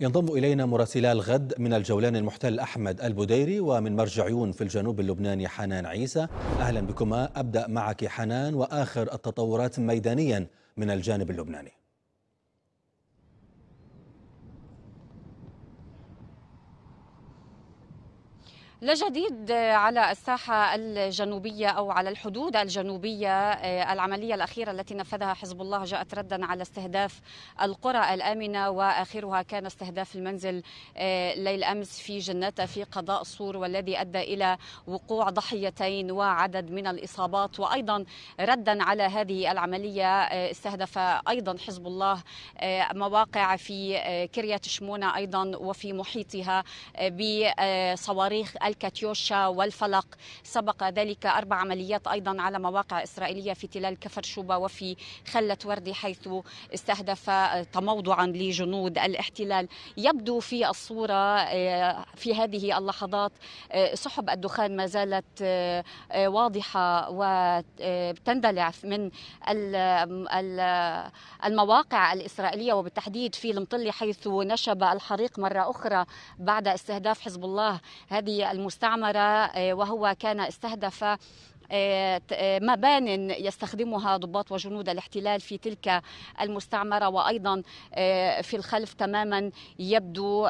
ينضم إلينا مراسلا الغد من الجولان المحتل أحمد البديري ومن مرجعيون في الجنوب اللبناني حنان عيسى أهلا بكما أبدأ معك حنان وآخر التطورات ميدانيا من الجانب اللبناني لا جديد على الساحة الجنوبية أو على الحدود الجنوبية آه، العملية الأخيرة التي نفذها حزب الله جاءت ردا على استهداف القرى الآمنة وآخرها كان استهداف المنزل آه، ليل أمس في جناتة في قضاء صور والذي أدى إلى وقوع ضحيتين وعدد من الإصابات وأيضا ردا على هذه العملية آه، استهدف أيضا حزب الله مواقع في كريات شمونة أيضا وفي محيطها بصواريخ الكاتيوشا والفلق سبق ذلك أربع عمليات أيضا على مواقع إسرائيلية في تلال كفر شوبة وفي خلة وردي حيث استهدف تموضعا لجنود الاحتلال يبدو في الصورة آه، في هذه اللحظات آه، سحب الدخان ما زالت آه، واضحة وتندلع من المواقع الإسرائيلية وبالتحديد في المطلي حيث نشب الحريق مرة أخرى بعد استهداف حزب الله هذه المستعمرة آه، وهو كان استهدف آه، آه، مبان يستخدمها ضباط وجنود الاحتلال في تلك المستعمره وايضا آه، في الخلف تماما يبدو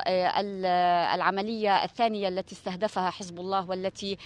العمليه الثانيه التي استهدفها حزب الله والتي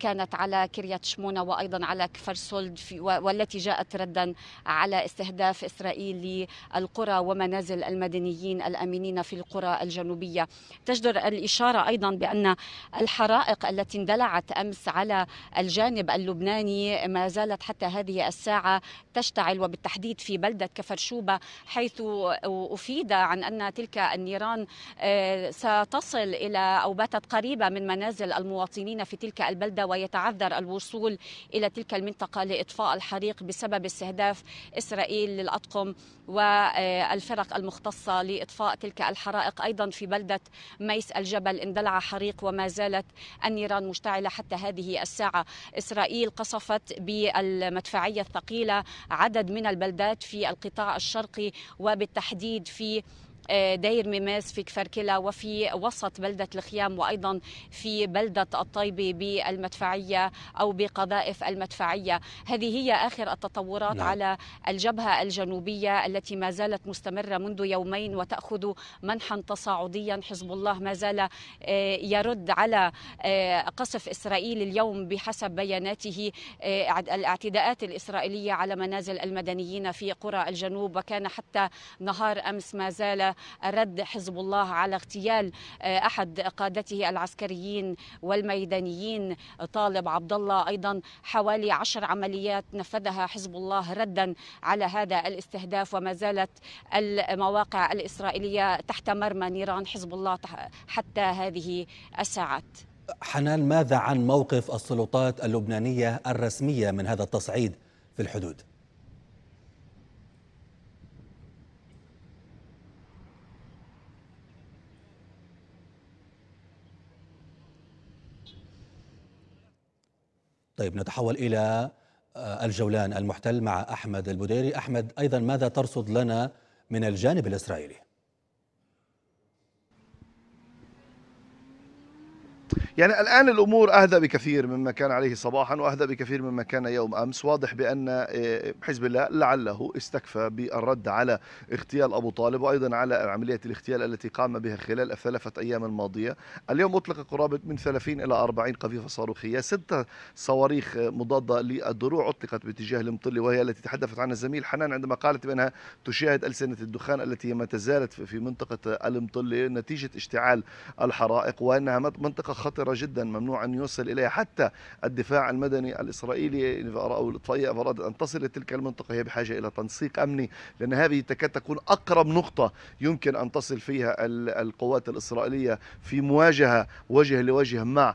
كانت على كريات شمونه وايضا على كفر سولد والتي جاءت ردا على استهداف اسرائيل للقرى ومنازل المدنيين الامنين في القرى الجنوبيه. تجدر الاشاره ايضا بان الحرائق التي اندلعت امس على الجانب اللبناني اللبناني ما زالت حتى هذه الساعة تشتعل وبالتحديد في بلدة كفرشوبة حيث أفيد عن أن تلك النيران آه، ستصل إلى أو باتت قريبة من منازل المواطنين في تلك البلدة ويتعذر الوصول إلى تلك المنطقة لإطفاء الحريق بسبب استهداف إسرائيل للأطقم والفرق المختصة لإطفاء تلك الحرائق أيضا في بلدة ميس الجبل اندلع حريق وما زالت النيران مشتعلة حتى هذه الساعة إسرائيل إسرائيل قصفت بالمدفعية الثقيلة عدد من البلدات في القطاع الشرقي وبالتحديد في آه، دير ميماس في كفركلا وفي وسط بلدة الخيام وأيضا في بلدة الطيبة بالمدفعية أو بقذائف المدفعية هذه هي آخر التطورات نعم. على الجبهة الجنوبية التي ما زالت مستمرة منذ يومين وتأخذ منحا تصاعديا حزب الله ما زال آه، يرد على آه، قصف إسرائيل اليوم بحسب بياناته الاعتداءات الإسرائيلية على منازل المدنيين في قرى الجنوب وكان حتى نهار أمس ما زال رد حزب الله على اغتيال آه، احد قادته العسكريين والميدانيين طالب عبد الله ايضا حوالي عشر عمليات نفذها حزب الله ردا على هذا الاستهداف وما زالت المواقع الاسرائيليه تحت مرمى نيران حزب الله حتى هذه الساعات حنان ماذا عن موقف السلطات اللبنانيه الرسميه من هذا التصعيد في الحدود؟ طيب نتحول إلى آه، الجولان المحتل مع أحمد البديري أحمد أيضا ماذا ترصد لنا من الجانب الإسرائيلي يعني الآن الأمور أهدى بكثير مما كان عليه صباحا وأهدى بكثير مما كان يوم أمس واضح بأن آه، حزب الله لعله استكفى بالرد على اغتيال أبو طالب وأيضا على عملية الاغتيال التي قام بها خلال الثلاثة أيام الماضية اليوم أطلق قرابة من 30 إلى 40 قذيفة صاروخية ستة صواريخ مضادة للدروع أطلقت باتجاه المطلي وهي التي تحدثت عنها الزميل حنان عندما قالت بأنها تشاهد ألسنة الدخان التي ما تزالت في منطقة المطلي نتيجة اشتعال الحرائق وأنها منطقة خطرة خطيرة جدا ممنوع أن يوصل إليها حتى الدفاع المدني الإسرائيلي أو الإطفائية إذا أرادت أن تصل إلى تلك المنطقة هي بحاجة إلى تنسيق أمني لأن هذه تكاد تكون أقرب نقطة يمكن أن تصل فيها القوات الإسرائيلية في مواجهة وجه لوجه مع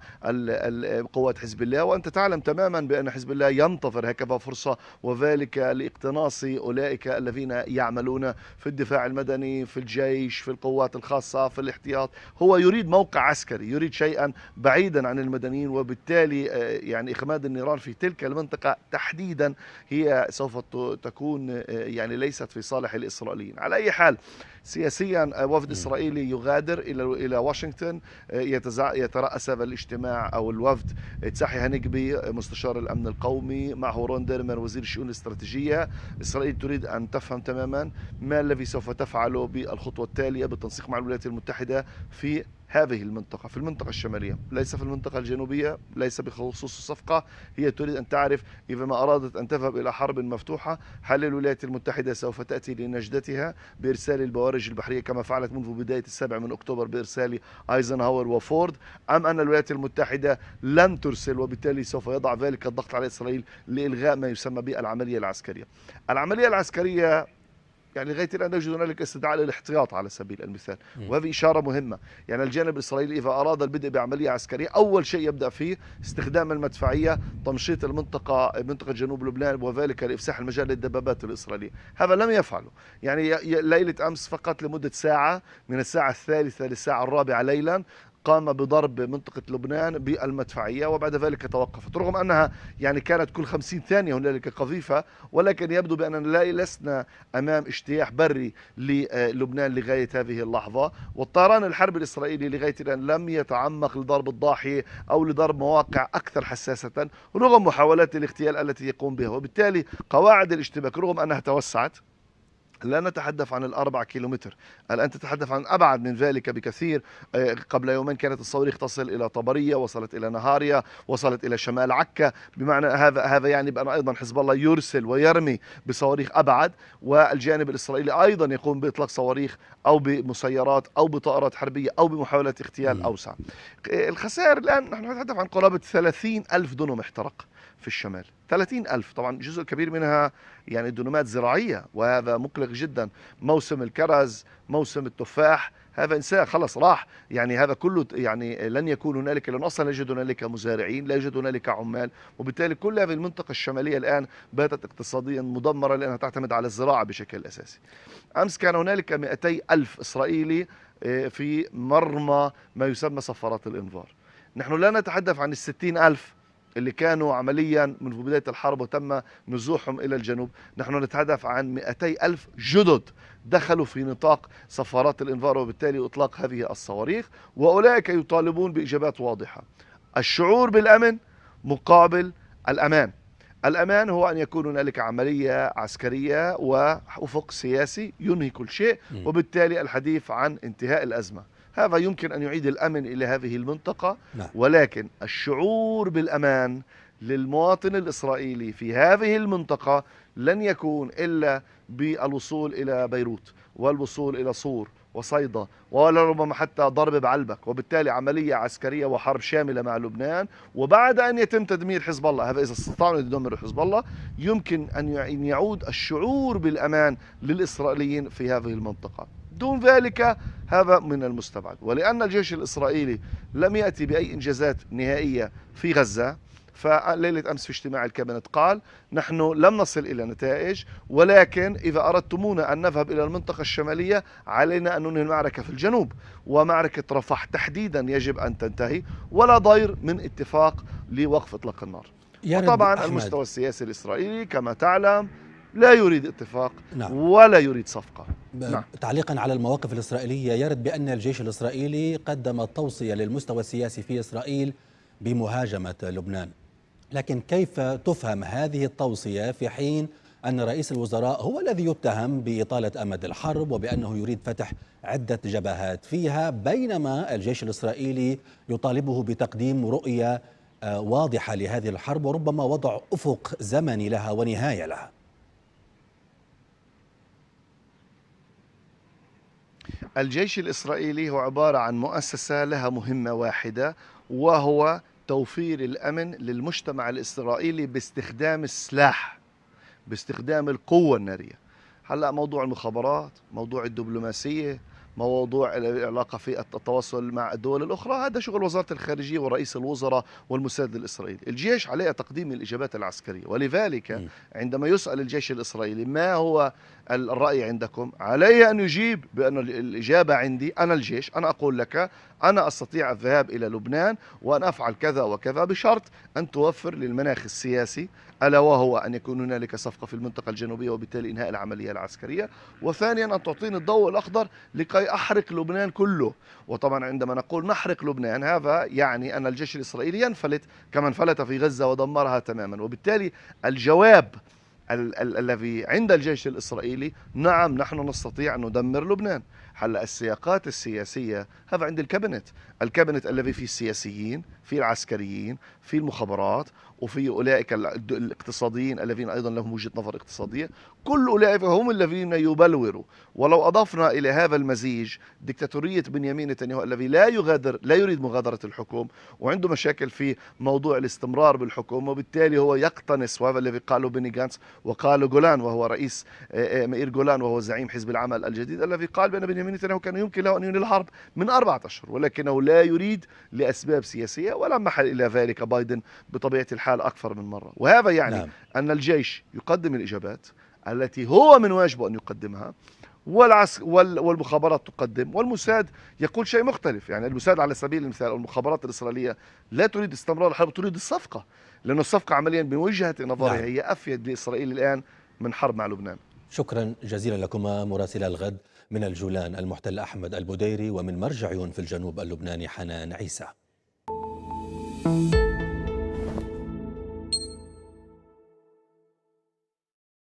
قوات حزب الله وأنت تعلم تماما بأن حزب الله ينتظر هكذا فرصة وذلك لاقتناص أولئك الذين يعملون في الدفاع المدني في الجيش في القوات الخاصة في الاحتياط هو يريد موقع عسكري يريد شيئا بعيدا عن المدنيين وبالتالي آه، يعني إخماد النيران في تلك المنطقة تحديدا هي سوف تكون آه، يعني ليست في صالح الإسرائيليين على أي حال سياسيا آه، وفد إسرائيلي يغادر إلى إلى واشنطن يترأس هذا الاجتماع أو الوفد تساحي هنجبي مستشار الأمن القومي معه رون ديرمر وزير الشؤون الاستراتيجية إسرائيل تريد أن تفهم تماما ما الذي سوف تفعله بالخطوة التالية بالتنسيق مع الولايات المتحدة في هذه المنطقة في المنطقة الشمالية ليس في المنطقة الجنوبية ليس بخصوص الصفقة هي تريد أن تعرف إذا ما أرادت أن تذهب إلى حرب مفتوحة هل الولايات المتحدة سوف تأتي لنجدتها بإرسال البوارج البحرية كما فعلت منذ بداية السابع من أكتوبر بإرسال أيزنهاور وفورد أم أن الولايات المتحدة لن ترسل وبالتالي سوف يضع ذلك الضغط على إسرائيل لإلغاء ما يسمى بالعملية العسكرية العملية العسكرية يعني لغايه الان نجد هنالك استدعاء للاحتياط على سبيل المثال وهذه اشاره مهمه يعني الجانب الاسرائيلي اذا اراد البدء بعمليه عسكريه اول شيء يبدا فيه استخدام المدفعيه تمشيط المنطقه منطقه جنوب لبنان وذلك لافساح المجال للدبابات الاسرائيليه هذا لم يفعله يعني ليله امس فقط لمده ساعه من الساعه الثالثه للساعه الرابعه ليلا قام بضرب منطقة لبنان بالمدفعية وبعد ذلك توقفت رغم أنها يعني كانت كل خمسين ثانية هنالك قذيفة ولكن يبدو بأننا لا لسنا أمام اجتياح بري للبنان لغاية هذه اللحظة والطيران الحربي الإسرائيلي لغاية الآن لم يتعمق لضرب الضاحية أو لضرب مواقع أكثر حساسة رغم محاولات الاغتيال التي يقوم بها وبالتالي قواعد الاشتباك رغم أنها توسعت لا نتحدث عن الأربع كيلومتر الآن تتحدث عن أبعد من ذلك بكثير آه، قبل يومين كانت الصواريخ تصل إلى طبرية وصلت إلى نهاريا وصلت إلى شمال عكا بمعنى هذا هذا يعني بأن أيضا حزب الله يرسل ويرمي بصواريخ أبعد والجانب الإسرائيلي أيضا يقوم بإطلاق صواريخ أو بمسيرات أو بطائرات حربية أو بمحاولة اغتيال أوسع آه، الخسائر الآن نحن نتحدث عن قرابة 30 ألف دونم احترق في الشمال 30 ألف طبعا جزء كبير منها يعني دنومات زراعية وهذا مقلق جدا موسم الكرز موسم التفاح هذا انسان خلص راح يعني هذا كله يعني لن يكون هنالك لان اصلا لا يوجد هنالك مزارعين لا يوجد هنالك عمال وبالتالي كل هذه المنطقه الشماليه الان باتت اقتصاديا مدمره لانها تعتمد على الزراعه بشكل اساسي امس كان هنالك 200 الف اسرائيلي آه، في مرمى ما يسمى صفارات الانذار نحن لا نتحدث عن الستين ألف اللي كانوا عمليا منذ بداية الحرب وتم نزوحهم إلى الجنوب نحن نتحدث عن 200 ألف جدد دخلوا في نطاق سفارات الإنذار وبالتالي إطلاق هذه الصواريخ وأولئك يطالبون بإجابات واضحة الشعور بالأمن مقابل الأمان الأمان هو أن يكون هنالك عملية عسكرية وأفق سياسي ينهي كل شيء وبالتالي الحديث عن انتهاء الأزمة هذا يمكن أن يعيد الأمن إلى هذه المنطقة نعم. ولكن الشعور بالأمان للمواطن الإسرائيلي في هذه المنطقة لن يكون إلا بالوصول إلى بيروت والوصول إلى صور وصيدا ولربما حتى ضرب بعلبك وبالتالي عملية عسكرية وحرب شاملة مع لبنان وبعد أن يتم تدمير حزب الله هذا إذا استطاعوا أن يدمروا حزب الله يمكن أن يعود الشعور بالأمان للإسرائيليين في هذه المنطقة دون ذلك هذا من المستبعد ولأن الجيش الإسرائيلي لم يأتي بأي إنجازات نهائية في غزة فليلة أمس في اجتماع الكابينت قال نحن لم نصل إلى نتائج ولكن إذا أردتمونا أن نذهب إلى المنطقة الشمالية علينا أن ننهي المعركة في الجنوب ومعركة رفح تحديدا يجب أن تنتهي ولا ضير من اتفاق لوقف إطلاق النار يعني وطبعا أحمد. المستوى السياسي الإسرائيلي كما تعلم لا يريد اتفاق نعم. ولا يريد صفقة نعم. تعليقا على المواقف الإسرائيلية يرد بأن الجيش الإسرائيلي قدم توصية للمستوى السياسي في إسرائيل بمهاجمة لبنان لكن كيف تفهم هذه التوصية في حين أن رئيس الوزراء هو الذي يتهم بإطالة أمد الحرب وبأنه يريد فتح عدة جبهات فيها بينما الجيش الإسرائيلي يطالبه بتقديم رؤية آه، واضحة لهذه الحرب وربما وضع أفق زمني لها ونهاية لها الجيش الإسرائيلي هو عبارة عن مؤسسة لها مهمة واحدة وهو توفير الأمن للمجتمع الإسرائيلي باستخدام السلاح باستخدام القوة النارية هلا موضوع المخابرات موضوع الدبلوماسية موضوع العلاقة في التواصل مع الدول الأخرى هذا شغل وزارة الخارجية ورئيس الوزراء والمساعد الإسرائيلي الجيش عليه تقديم الإجابات العسكرية ولذلك عندما يسأل الجيش الإسرائيلي ما هو الرأي عندكم علي أن يجيب بأن الإجابة عندي أنا الجيش أنا أقول لك أنا أستطيع الذهاب إلى لبنان وأن أفعل كذا وكذا بشرط أن توفر للمناخ السياسي ألا وهو أن يكون هنالك صفقة في المنطقة الجنوبية وبالتالي إنهاء العملية العسكرية وثانيا أن تعطيني الضوء الأخضر لكي أحرق لبنان كله وطبعا عندما نقول نحرق لبنان هذا يعني أن الجيش الإسرائيلي ينفلت كما انفلت في غزة ودمرها تماما وبالتالي الجواب الذي عند الجيش الإسرائيلي نعم نحن نستطيع أن ندمر لبنان هلا السياقات السياسية هذا عند الكابنت الكابنت الذي فيه السياسيين في العسكريين في المخابرات وفي أولئك الاقتصاديين الذين أيضا لهم وجهة نظر اقتصادية كل أولئك هم الذين يبلوروا ولو أضفنا إلى هذا المزيج دكتاتورية بنيامين نتنياهو الذي لا يغادر لا يريد مغادرة الحكم وعنده مشاكل في موضوع الاستمرار بالحكم وبالتالي هو يقتنص وهذا الذي قاله بني جانس وقاله جولان وهو رئيس آه، آه، مئير جولان وهو زعيم حزب العمل الجديد الذي قال بأن بنيامين نتنياهو كان يمكن له أن ينهي الحرب من أربعة أشهر ولكنه لا يريد لأسباب سياسية ولم إلى ذلك بايدن بطبيعة الحال أكثر من مرة وهذا يعني نعم. أن الجيش يقدم الإجابات التي هو من واجبه أن يقدمها والعس وال والمخابرات تقدم والموساد يقول شيء مختلف يعني الموساد على سبيل المثال او المخابرات الاسرائيليه لا تريد استمرار الحرب تريد الصفقه لأن الصفقه عمليا بوجهه نظرها نعم. هي افيد لاسرائيل الان من حرب مع لبنان شكرا جزيلا لكما مراسل الغد من الجولان المحتل احمد البديري ومن مرجع في الجنوب اللبناني حنان عيسى Thank you.